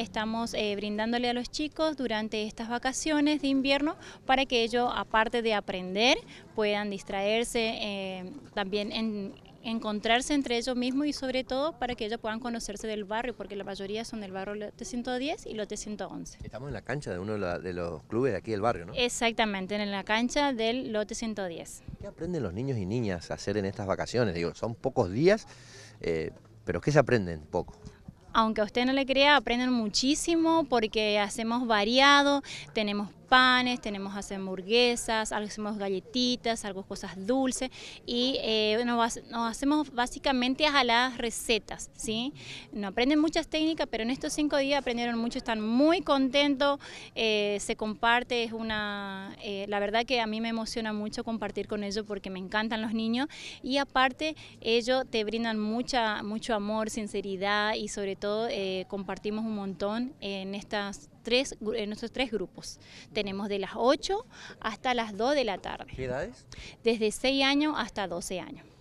estamos eh, brindándole a los chicos durante estas vacaciones de invierno para que ellos, aparte de aprender, puedan distraerse eh, también encontrarse entre ellos mismos y sobre todo para que ellos puedan conocerse del barrio, porque la mayoría son del barrio Lote 110 y Lote 111. Estamos en la cancha de uno de, los clubes de aquí del barrio, ¿no? Exactamente, en la cancha del Lote 110. ¿Qué aprenden los niños y niñas a hacer en estas vacaciones? Digo, son pocos días, eh, pero ¿qué se aprenden poco? aunque usted no le crea, aprenden muchísimo porque hacemos variado, tenemos panes, tenemos hacer hamburguesas, hacemos galletitas, algo cosas dulces y eh, nos, hacemos básicamente a las recetas, ¿sí? No aprenden muchas técnicas, pero en estos cinco días aprendieron mucho, están muy contentos, eh, se comparte, es una, eh, la verdad que a mí me emociona mucho compartir con ellos porque me encantan los niños y aparte ellos te brindan mucha, mucho amor, sinceridad y sobre todo compartimos un montón en estas tres, en nuestros tres grupos. Tenemos de las 8 hasta las 2 de la tarde. ¿Qué edades? Desde 6 años hasta 12 años.